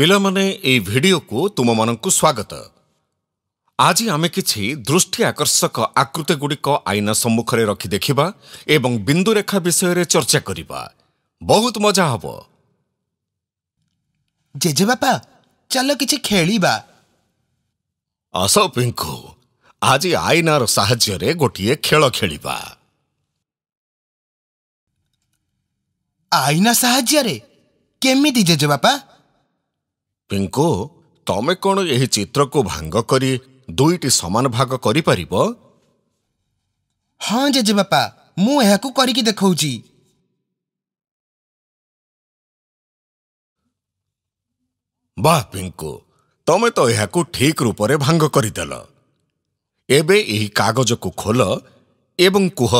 ପିଲାମାନେ ଏହି ଭିଡ଼ିଓକୁ ତୁମମାନଙ୍କୁ ସ୍ୱାଗତ ଆଜି ଆମେ କିଛି ଦୃଷ୍ଟି ଆକର୍ଷକ ଆକୃତି ଗୁଡ଼ିକ ଆଇନା ସମ୍ମୁଖରେ ରଖି ଦେଖିବା ଏବଂ ବିନ୍ଦୁରେଖା ବିଷୟରେ ଚର୍ଚ୍ଚା କରିବା ବହୁତ ମଜା ହେବ ଜେଜେବାପା ଚାଲ କିଛି ଖେଳିବା ଆସ ପିଙ୍କୁ ଆଜି ଆଇନାର ସାହାଯ୍ୟରେ ଗୋଟିଏ ଖେଳ ଖେଳିବା ଆଇନା ସାହାଯ୍ୟରେ କେମିତି ଜେଜେବାପା ପିଙ୍କୁ ତମେ କ'ଣ ଏହି ଚିତ୍ରକୁ ଭାଙ୍ଗ କରି ଦୁଇଟି ସମାନ ଭାଗ କରିପାରିବ ହଁ ଜେଜେବାପା ମୁଁ ଏହାକୁ କରିକି ଦେଖାଉଛି ବା ପିଙ୍କୁ ତମେ ତ ଏହାକୁ ଠିକ୍ ରୂପରେ ଭାଙ୍ଗ କରିଦେଲ ଏବେ ଏହି କାଗଜକୁ ଖୋଲ ଏବଂ କୁହ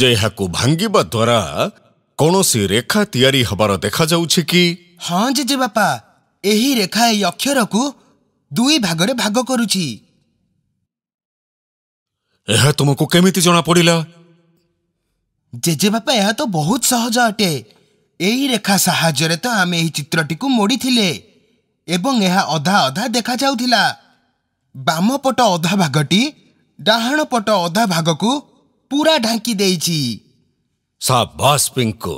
ଯେ ଏହାକୁ ଭାଙ୍ଗିବା ଦ୍ୱାରା କୌଣସି ରେଖା ତିଆରି ହେବାର ଦେଖାଯାଉଛି କି ହଁ ଜେଜେବାପା ଏହି ରେଖା ଏହି ଅକ୍ଷରକୁ ଦୁଇ ଭାଗରେ ଭାଗ କରୁଛି ଏହା ତୁମକୁ କେମିତି ଜଣାପଡ଼ିଲା ଜେଜେବାପା ଏହା ତ ବହୁତ ସହଜ ଅଟେ ଏହି ରେଖା ସାହାଯ୍ୟରେ ତ ଆମେ ଏହି ଚିତ୍ରଟିକୁ ମୋଡ଼ିଥିଲେ ଏବଂ ଏହା ଅଧା ଅଧା ଦେଖାଯାଉଥିଲା ବାମ ପଟ ଅଧା ଭାଗଟି ଡାହାଣ ପଟ ଅଧା ଭାଗକୁ ପୁରା ଢାଙ୍କି ଦେଇଛି ସାବାସ୍ ପିଙ୍କୁ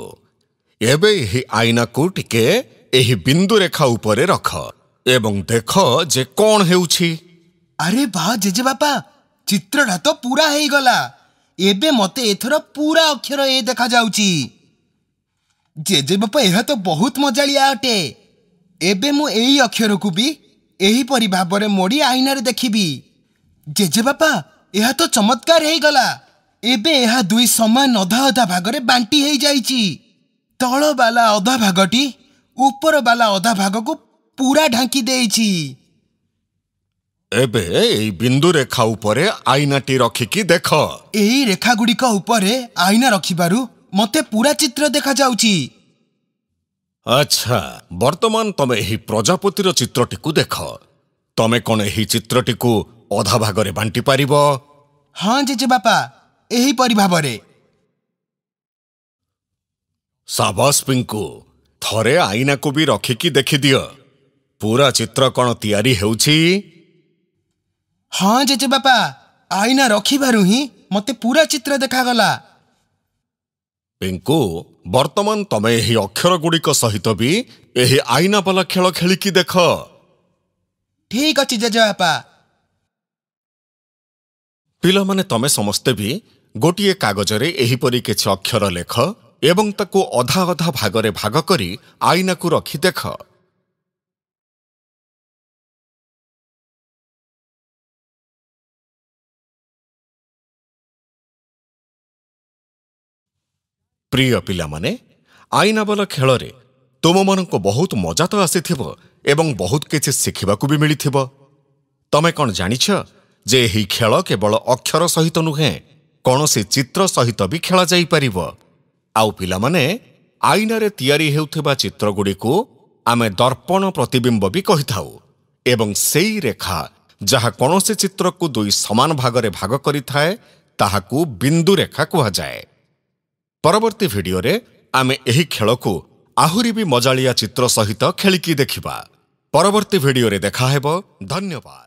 ଏବେ ଏହି ଆଇନାକୁ ଟିକେ ଏହି ବିନ୍ଦୁ ରେଖା ଉପରେ ରଖ ଏବଂ ଦେଖ ଯେ କ'ଣ ହେଉଛି ଆରେ ବା ଜେଜେବାପା ଚିତ୍ରଟା ତ ପୁରା ହେଇଗଲା ଏବେ ମୋତେ ଏଥର ପୁରା ଅକ୍ଷର ଏ ଦେଖାଯାଉଛି ଜେଜେବାପା ଏହା ତ ବହୁତ ମଜାଳିଆ ଅଟେ ଏବେ ମୁଁ ଏଇ ଅକ୍ଷରକୁ ବି ଏହିପରି ଭାବରେ ମୋଡ଼ି ଆଇନାରେ ଦେଖିବି ଜେଜେବାପା ଏହା ତ ଚମତ୍କାର ହେଇଗଲା ଏବେ ଏହା ଦୁଇ ସମାନ ଅଧା ଅଧା ଭାଗରେ ବାଣ୍ଟି ହେଇଯାଇଛି ତଳବାଲା ଅଧା ଭାଗଟି ଉପରବାଲା ଅଧା ଭାଗକୁ ପୁରା ଢାଙ୍କି ଦେଇଛି ଏବେ ଏଇ ବିନ୍ଦୁ ରେଖା ଉପରେ ଆଇନାଟି ରଖିକି ଦେଖ ଏହି ରେଖାଗୁଡ଼ିକ ଉପରେ ଆଇନା ରଖିବାରୁ ମୋତେ ପୁରା ଚିତ୍ର ଦେଖାଯାଉଛି ଆଚ୍ଛା ବର୍ତ୍ତମାନ ତମେ ଏହି ପ୍ରଜାପତିର ଚିତ୍ରଟିକୁ ଦେଖ ତମେ କ'ଣ ଏହି ଚିତ୍ରଟିକୁ ଅଧା ଭାଗରେ ବାଣ୍ଟି ପାରିବ ହଁ ଜେଜେବାପା ଏହିପରି ଭାବରେ ସାବାସ ଥରେ ଆଇନାକୁ ବି ରଖିକି ଦେଖିଦିଅ ପୁରା ଚିତ୍ର କ'ଣ ତିଆରି ହେଉଛି ହଁ ଜେଜେବାପା ଆଇନା ରଖିବାରୁ ହିଁ ମୋତେ ପୁରା ଚିତ୍ର ଦେଖାଗଲା ପିଙ୍କୁ ବର୍ତ୍ତମାନ ତମେ ଏହି ଅକ୍ଷରଗୁଡ଼ିକ ସହିତ ବି ଏହି ଆଇନାବାଲା ଖେଳ ଖେଳିକି ଦେଖ ଠିକ ଅଛି ଜେଜେବାପା ପିଲାମାନେ ତମେ ସମସ୍ତେ ବି ଗୋଟିଏ କାଗଜରେ ଏହିପରି କିଛି ଅକ୍ଷର ଲେଖ ଏବଂ ତାକୁ ଅଧା ଅଧା ଭାଗରେ ଭାଗ କରି ଆଇନାକୁ ରଖି ଦେଖ ପ୍ରିୟ ପିଲାମାନେ ଆଇନାବଲ ଖେଳରେ ତୁମମାନଙ୍କୁ ବହୁତ ମଜା ତ ଆସିଥିବ ଏବଂ ବହୁତ କିଛି ଶିଖିବାକୁ ବି ମିଳିଥିବ ତମେ କ'ଣ ଜାଣିଛ ଯେ ଏହି ଖେଳ କେବଳ ଅକ୍ଷର ସହିତ ନୁହେଁ କୌଣସି ଚିତ୍ର ସହିତ ବି ଖେଳାଯାଇପାରିବ ଆଉ ପିଲାମାନେ ଆଇନାରେ ତିଆରି ହେଉଥିବା ଚିତ୍ରଗୁଡ଼ିକୁ ଆମେ ଦର୍ପଣ ପ୍ରତିବିମ୍ବ ବି କହିଥାଉ ଏବଂ ସେଇ ରେଖା ଯାହା କୌଣସି ଚିତ୍ରକୁ ଦୁଇ ସମାନ ଭାଗରେ ଭାଗ କରିଥାଏ ତାହାକୁ ବିନ୍ଦୁ ରେଖା କୁହାଯାଏ ପରବର୍ତ୍ତୀ ଭିଡ଼ିଓରେ ଆମେ ଏହି ଖେଳକୁ ଆହୁରି ବି ମଜାଳିଆ ଚିତ୍ର ସହିତ ଖେଳିକି ଦେଖିବା ପରବର୍ତ୍ତୀ ଭିଡ଼ିଓରେ ଦେଖାହେବ ଧନ୍ୟବାଦ